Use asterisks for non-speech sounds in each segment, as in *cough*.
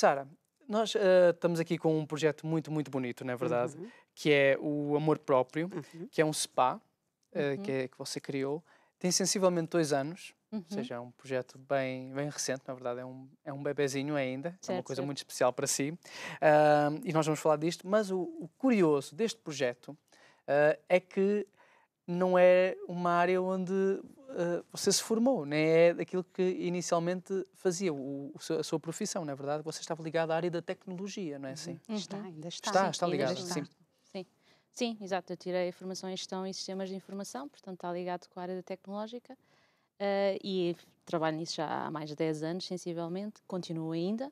Sara, nós uh, estamos aqui com um projeto muito, muito bonito, não é verdade? Uhum. Que é o Amor Próprio, uhum. que é um spa uh, uhum. que, é, que, você criou. Tem sensivelmente dois anos, ou uhum. seja, é um projeto bem, bem recente, na verdade, é um, é um bebezinho ainda, certo, é uma coisa certo. muito especial para si. Uh, e nós vamos falar disto, mas o, o curioso deste projeto eh, é que não é uma área onde eh, você se formou, né é daquilo que inicialmente fazia, o, o seu, a sua profissão, não é verdade? Você estava ligado à área da tecnologia, não é assim? Uhum. Está, uhum. ainda está. Está, está ligado, está. sim. Sim, sim, exato. Eu tirei a formação em gestão e sistemas de informação, portanto está ligado com a área da tecnológica uh, e trabalho nisso já há mais de 10 anos, sensivelmente, continuo ainda.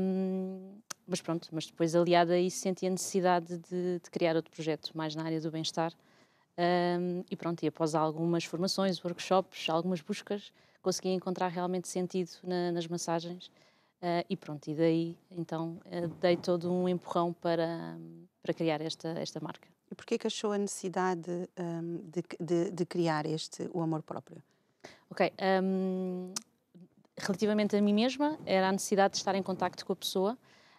Um, mas pronto, mas depois aliada a isso senti a necessidade de, de criar outro projeto mais na área do bem-estar, um, e pronto, e após algumas formações, workshops, algumas buscas, consegui encontrar realmente sentido na, nas massagens. Uh, e pronto, e daí então uh, dei todo um empurrão para, para criar esta, esta marca. E porquê que achou a necessidade um, de, de, de, criar este O Amor Próprio? Ok, um, relativamente a mim mesma, era a necessidade de estar em contacto com a pessoa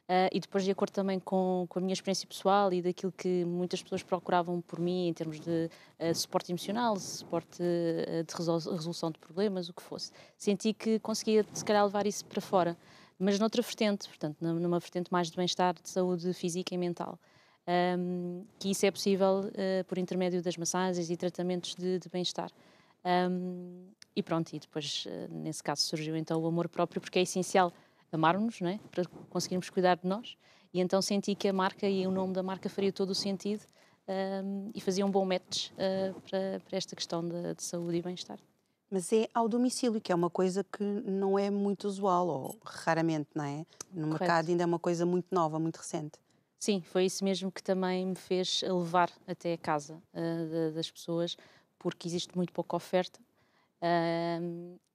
Uh, e depois, de acordo também com, com a minha experiência pessoal e daquilo que muitas pessoas procuravam por mim em termos de uh, suporte emocional, suporte uh, de resolução de problemas, o que fosse, senti que conseguia, se calhar, levar isso para fora, mas noutra vertente, portanto, numa vertente mais de bem-estar, de saúde física e mental. Um, que isso é possível por intermédio das massagens e tratamentos de, de bem-estar. Um, e pronto, e depois, nesse caso, surgiu então o amor próprio, porque é essencial amarmos nos é? para conseguirmos cuidar de nós. E então senti que a marca e o nome da marca faria todo o sentido um, e fazia um bom match uh, para, para, esta questão de, de saúde e bem-estar. Mas é ao domicílio, que é uma coisa que não é muito usual, ou raramente, não é? No Correto. mercado ainda é uma coisa muito nova, muito recente. Sim, foi isso mesmo que também me fez levar até a casa uh, das pessoas, porque existe muito pouca oferta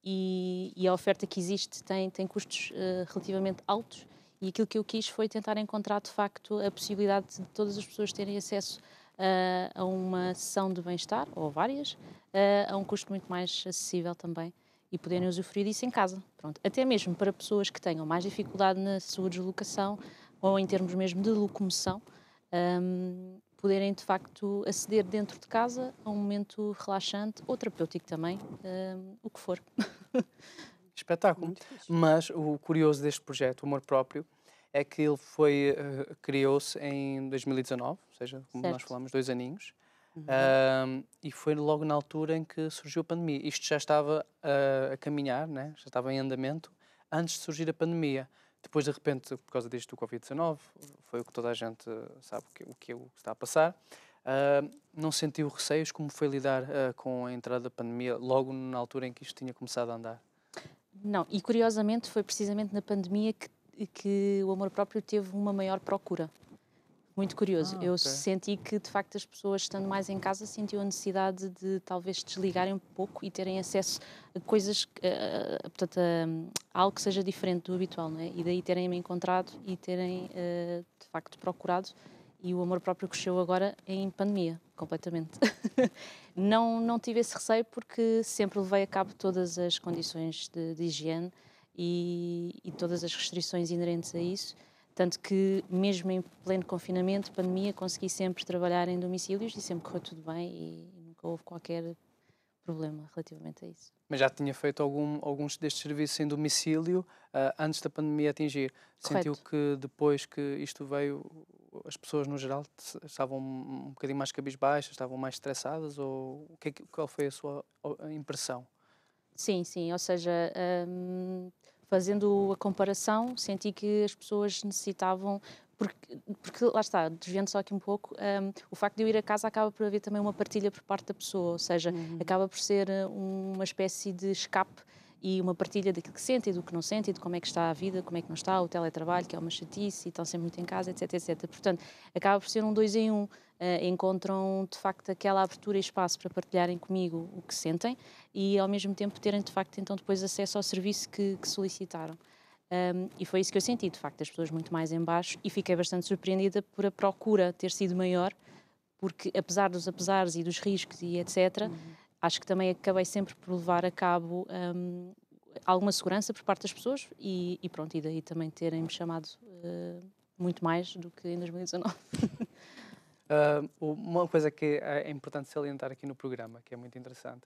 e, e, a oferta que existe tem, tem custos uh, relativamente altos e aquilo que eu quis foi tentar encontrar de facto a possibilidade de todas as pessoas terem acesso uh, a uma sessão de bem-estar, ou várias, uh, a um custo muito mais acessível também e poderem usufruir disso em casa. Pronto. Até mesmo para pessoas que tenham mais dificuldade na sua deslocação ou em termos mesmo de locomoção, um, poderem de facto aceder dentro de casa a um momento relaxante ou terapêutico também, hum, o que for. *laughs* Espetáculo. Mas o curioso deste projeto, o Amor Próprio, é que ele foi uh, criou-se em 2019, ou seja, como certo. nós falamos, dois aninhos. Uhum. Uh, e foi logo na altura em que surgiu a pandemia. Isto já estava uh, a caminhar, né? já estava em andamento, antes de surgir a pandemia. Depois, de repente, por causa disto do Covid-19, foi o que toda a gente eh, sabe o que, o que é está a passar, uh, não sentiu receios como foi lidar uh, com a entrada da pandemia logo na altura em que isto tinha começado a andar? Não, e curiosamente foi precisamente na pandemia que, que o amor próprio teve uma maior procura. Muito curioso. Ah, eu senti que, de facto, as pessoas estando mais em casa sentiam a necessidade de talvez desligarem um pouco e terem acesso a coisas, a, eh, eh, portanto, a, a algo que seja diferente do habitual, não é? E daí terem-me encontrado e terem, eh, de facto, procurado. E o amor próprio cresceu agora em pandemia, completamente. *laughs* não, não tive esse receio porque sempre levei a cabo todas as condições de, de higiene e, e todas as restrições inerentes a isso tanto que, mesmo em pleno confinamento, pandemia, consegui sempre trabalhar em domicílios e sempre correu tudo bem e nunca houve qualquer problema relativamente a isso. Mas já tinha feito algum, alguns destes serviços em domicílio uh, antes da pandemia atingir. Correto. Sentiu que depois que isto veio, as pessoas no geral estavam um bocadinho mais cabisbaixas, estavam mais estressadas? Ou o que é qual foi a sua impressão? Sim, sim. Ou seja, hum, fazendo a comparação, senti que as pessoas necessitavam porque, porque, lá está, desviando só aqui um pouco, um, o facto de eu ir a casa acaba por haver também uma partilha por parte da pessoa, ou seja, uhum. acaba por ser eh, uma espécie de escape e uma partilha daquilo que sente e do que não sente e de como é que está a vida, como é que não está, o teletrabalho, que é uma chatice e estão sempre muito em casa, etc, etc. Portanto, acaba por ser um dois em um. Uh, encontram, de facto, aquela abertura e espaço para partilharem comigo o que sentem e, ao mesmo tempo, terem, de facto, então depois acesso ao serviço que, que solicitaram. Um, e foi isso que eu senti, de facto, as pessoas muito mais embaixo e fiquei bastante surpreendida por a procura ter sido maior porque apesar dos apesares e dos riscos e etc, uhum acho que também acabei sempre por levar a cabo um, alguma segurança por parte das pessoas e, e pronto, e daí também terem-me chamado uh, muito mais do que em 2019. uh, *laughs* ah, uma coisa que é, é importante salientar aqui no programa, que é muito interessante,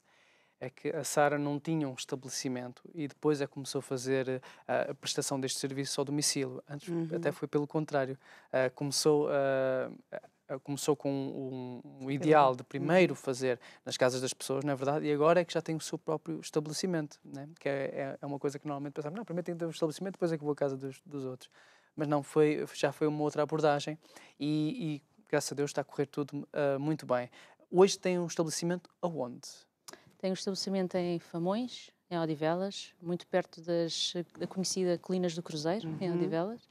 é que a Sara não tinha um estabelecimento e depois é que começou a fazer ah, a prestação deste serviço ao domicílio. Antes uhum. até foi pelo contrário. Uh, começou uh, eh, começou com um, um ideal de uhum. primeiro fazer nas casas das pessoas, na é verdade, e agora é que já tem o seu próprio estabelecimento, né? que é, é, é uma coisa que normalmente pensamos, não, primeiro tem o ter um estabelecimento, depois é que vou à casa dos, dos outros. Mas não, foi, já foi uma outra abordagem e, e graças a Deus está a correr tudo uh, muito bem. Hoje tem um estabelecimento aonde? Tem um estabelecimento em Famões, em Odivelas, muito perto das, da conhecida Colinas do Cruzeiro, uhum. em Odivelas.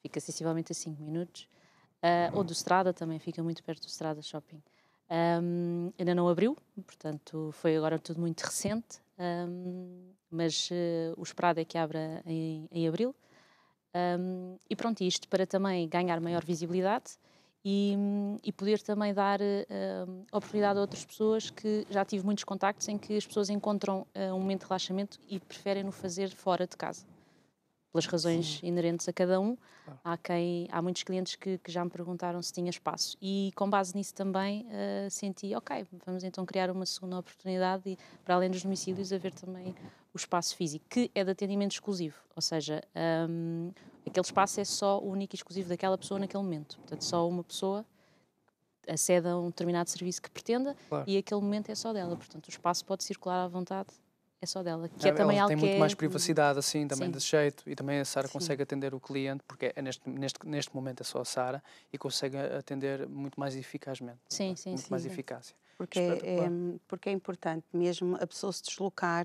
Fica sensivelmente a 5 minutos uh, ou do Estrada, também fica muito perto do Estrada Shopping. Um, ainda não abriu, portanto foi agora tudo muito recente, um, mas uh, o esperado é que abra em, em abril. Um, e pronto, isto para também ganhar maior visibilidade e, e poder também dar uh, oportunidade a outras pessoas que já tive muitos contactos em que as pessoas encontram uh, um momento de relaxamento e preferem no fazer fora de casa pelas razões Sim. inerentes a cada um. Claro. Há, quem, há muitos clientes que, que, já me perguntaram se tinha espaço. E com base nisso também uh, senti, ok, vamos então criar uma segunda oportunidade e, para além dos domicílios, haver também o espaço físico, que é de atendimento exclusivo, ou seja, um, ehm, aquele espaço é só o único e exclusivo daquela pessoa naquele momento. Portanto, só uma pessoa acede a um determinado serviço que pretenda claro. e aquele momento é só dela. Portanto, o espaço pode circular à vontade é só dela. Que é, ela é também ela tem muito é... mais privacidade, assim, também Sim. desse jeito. E também a Sara consegue atender o cliente, porque é neste, neste, neste momento é só a Sara, e consegue atender muito mais eficazmente. Sim, tá? sim, Muito sim, mais sim. eficácia. Porque é, é, porque é importante mesmo a pessoa se deslocar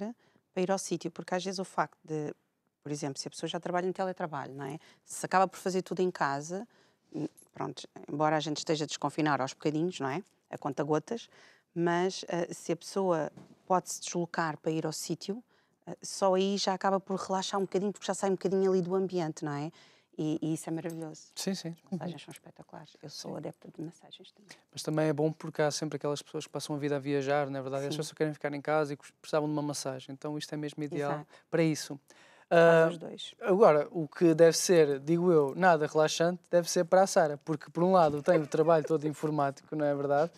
para ir ao sítio, porque às vezes o facto de, por exemplo, se a pessoa já trabalha em teletrabalho, não é? Se acaba por fazer tudo em casa, hum, pronto, embora a gente esteja a desconfinar aos bocadinhos, não é? A conta gotas, mas uh, se a pessoa pode se deslocar para ir ao sítio, eh, só aí já acaba por relaxar um bocadinho, porque já sai um bocadinho ali do ambiente, não é? E, e isso é maravilhoso. Sim, sim. As uhum. massagens são espetaculares. Eu sou sim. adepta de massagens também. Mas também é bom porque há sempre aquelas pessoas que passam a vida a viajar, na é verdade, sim. as pessoas só querem ficar em casa e precisavam de uma massagem. Então isto é mesmo ideal Exato. para isso. Uh, os dois. Agora, o que deve ser, digo eu, nada relaxante, deve ser para a Sara, porque por um lado tem o trabalho todo informático, não é verdade?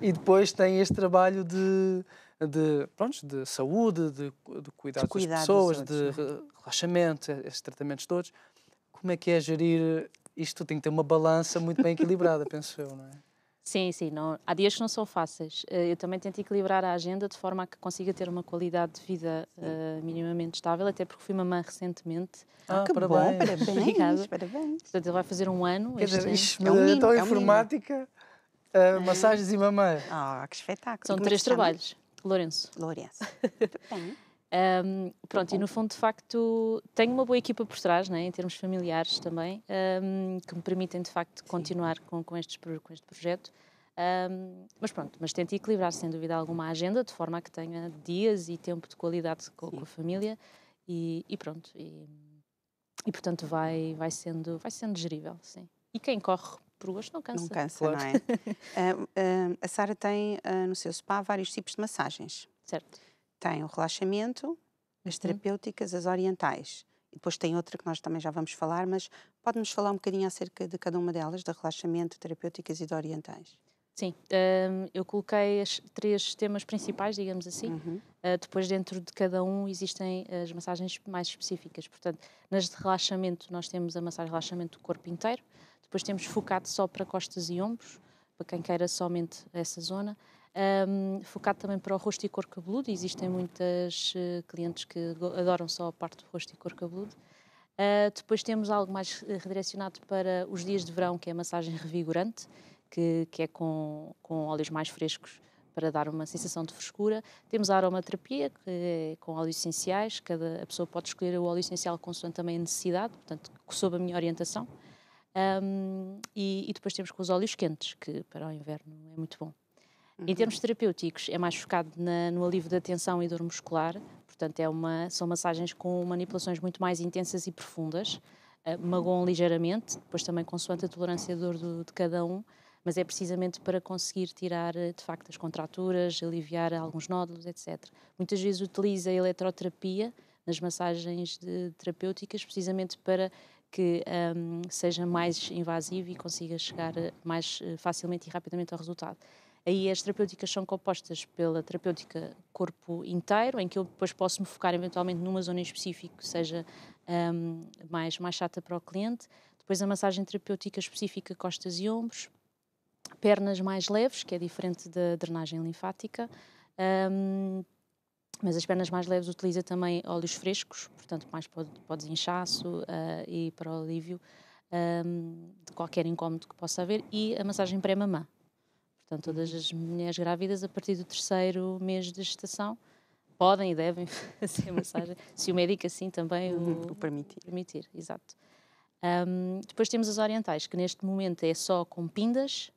E depois tem este trabalho de de, pronto, de saúde, de, de cuidados cuidado das pessoas, outros, de né? relaxamento, esses tratamentos todos. Como é que é gerir isto? Tem que ter uma balança muito bem equilibrada, *laughs* penso eu, não é? Sim, sim. Não, há dias que não são fáceis. Eh, eu também tento equilibrar a agenda de forma a que consiga ter uma qualidade de vida uh, minimamente estável, até porque fui mamã recentemente. Ah, ah que parabéns. bom, parabéns. *laughs* Obrigada. Parabéns. Portanto, ele vai fazer um ano. Quer dizer, isto, é um então, é informática, uh, eh, é. massagens e mamãe Ah, oh, que espetáculo. São três é trabalhos. Lourenço. Lourenço. *laughs* Bem. Um, pronto, e no fundo, de facto, tenho uma boa equipa por trás, né, em termos familiares também, um, que me permitem, de facto, continuar com, com, estes, com este projeto. Um, mas pronto, mas tento equilibrar, sem dúvida alguma, a agenda, de forma a que tenha dias e tempo de qualidade com, com a família e, e pronto. E, e, portanto, vai, vai, sendo, vai sendo gerível, sim. E quem corre por gosto não cansa. Não cansa, claro. não é? *laughs* Ah, ah, a Sara tem ah, no seu spa vários tipos de massagens. Certo. Tem o relaxamento, as uhum. terapêuticas, as orientais. E depois tem outra que nós também já vamos falar, mas pode-nos falar um bocadinho acerca de cada uma delas, de relaxamento, terapêuticas e de orientais? Sim, hum, eu coloquei as três temas principais, digamos assim. Uhum. Depois, dentro de cada um, existem as massagens mais específicas. Portanto, nas de relaxamento, nós temos a massagem de relaxamento do corpo inteiro. Depois temos focado só para costas e ombros, para quem queira somente essa zona. Um, focado também para o rosto e cor cabeludo, existem muitas uh, clientes que adoram só a parte do rosto e cor cabeludo. Uh, depois temos algo mais eh, redirecionado para os dias de verão, que é a massagem revigorante, que, que é com, com óleos mais frescos para dar uma sensação de frescura. Temos a aromaterapia, que é com óleos essenciais, cada a pessoa pode escolher o óleo essencial consoante também a necessidade, portanto, sob a minha orientação. Um, e, e, depois temos com os óleos quentes, que para o inverno é muito bom. Uhum. Em termos terapêuticos, é mais focado na, no alívio da tensão e dor muscular, portanto, é uma, são massagens com manipulações muito mais intensas e profundas, uh, magoam ligeiramente, depois também consoante a tolerância de dor do, de cada um, mas é precisamente para conseguir tirar, ah, de facto, as contraturas, aliviar alguns nódulos, etc. Muitas vezes utiliza a eletroterapia nas massagens de, terapêuticas, precisamente para que um, seja mais invasivo e consiga chegar eh, mais eh, facilmente e rapidamente ao resultado. Aí as terapêuticas são compostas pela terapêutica corpo inteiro, em que eu depois posso me focar eventualmente numa zona em específico que seja um, mais, mais chata para o cliente. Depois a massagem terapêutica específica costas e ombros, pernas mais leves, que é diferente da drenagem linfática. Um, mas as pernas mais leves utiliza também óleos frescos, portanto mais para, o desinchaço uh, eh, e para o alívio um, ehm, de qualquer incómodo que possa haver e a massagem pré-mamã. Portanto, todas uhum. as mulheres grávidas a partir do terceiro mês de gestação podem e devem *laughs* fazer massagem, se o médico assim também o, uhum. o, permitir. permitir exato. Um, ehm, depois temos as orientais, que neste momento é só com pindas,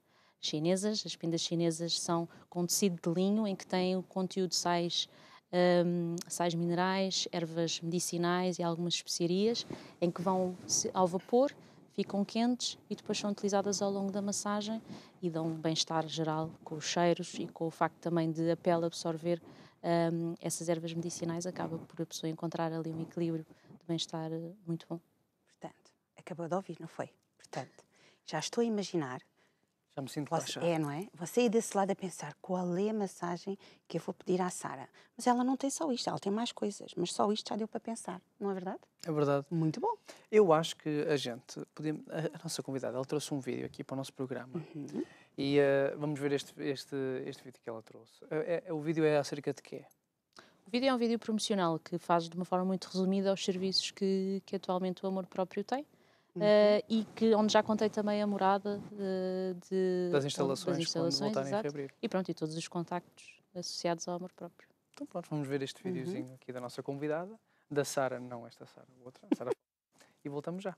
chinesas. As pindas chinesas são com tecido de linho em que tem o conteúdo de sais um, sais minerais, ervas medicinais e algumas especiarias, em que vão ao vapor, ficam quentes e depois são utilizadas ao longo da massagem e dão um bem-estar geral com os cheiros e com o facto também de a pele absorver um, essas ervas medicinais, acaba por a pessoa encontrar ali um equilíbrio de bem-estar eh, muito bom. Portanto, acabou de ouvir, não foi? Portanto, já estou a imaginar já me sinto Você, É, não é? Você ir desse lado a pensar qual é a massagem que eu vou pedir à Sara. Mas ela não tem só isto, ela tem mais coisas. Mas só isto já deu para pensar, não é verdade? É verdade. Muito bom. Eu acho que a gente, podemos, a, a nossa convidada, ela trouxe um vídeo aqui para o nosso programa. Uhum. E uh, vamos ver este, este, este vídeo que ela trouxe. É, é, o vídeo é acerca de quê? O vídeo é um vídeo promocional que faz de uma forma muito resumida os serviços que, que atualmente o amor próprio tem Uh, e que onde já contei também a morada eh, de, das instalações, das instalações voltarem a reabrir. E pronto, e todos os contactos associados ao amor próprio. Então pronto, vamos ver este uhum. videozinho uhum. aqui da nossa convidada, da Sara, não esta Sara, outra, Sara, *laughs* e voltamos já.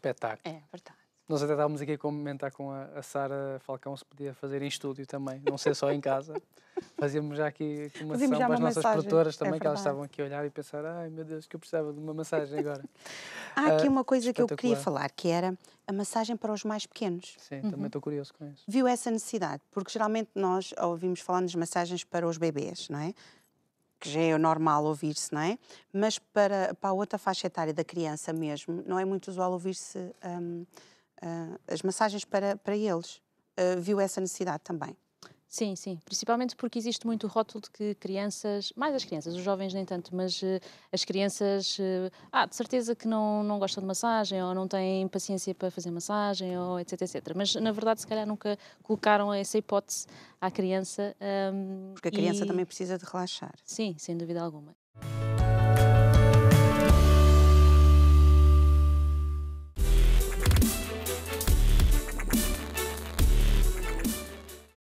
espetáculo. É verdade. Nós até estávamos aqui a comentar com a, a Sara Falcão se podia fazer em estúdio também, não ser só em casa. *laughs* Fazíamos já aqui uma Fazíamos sessão para as nossas massagem. produtoras é também, é que elas estavam aqui a olhar e pensar: ai meu Deus, que eu precisava de uma massagem agora. *laughs* Há aqui ah, uma coisa que eu queria falar, que era a massagem para os mais pequenos. Sim, uhum. também estou curioso com isso. Viu essa necessidade? Porque geralmente nós ouvimos falar nas massagens para os bebês, não é? que já é normal ouvir-se, não é? Mas para, para a outra faixa etária da criança mesmo, não é muito usual ouvir-se hum, ah, as massagens para, para eles. Uh, viu essa necessidade também. Sim, sim. Principalmente porque existe muito o rótulo de que crianças, mais as crianças, os jovens nem tanto, mas uh, as crianças, uh, ah, de certeza que não, não gostam de massagem ou não têm paciência para fazer massagem ou etc, etc. Mas na verdade, se calhar nunca colocaram essa hipótese à criança. Um, ehm, porque a criança e... também precisa de relaxar. Sim, sem dúvida alguma.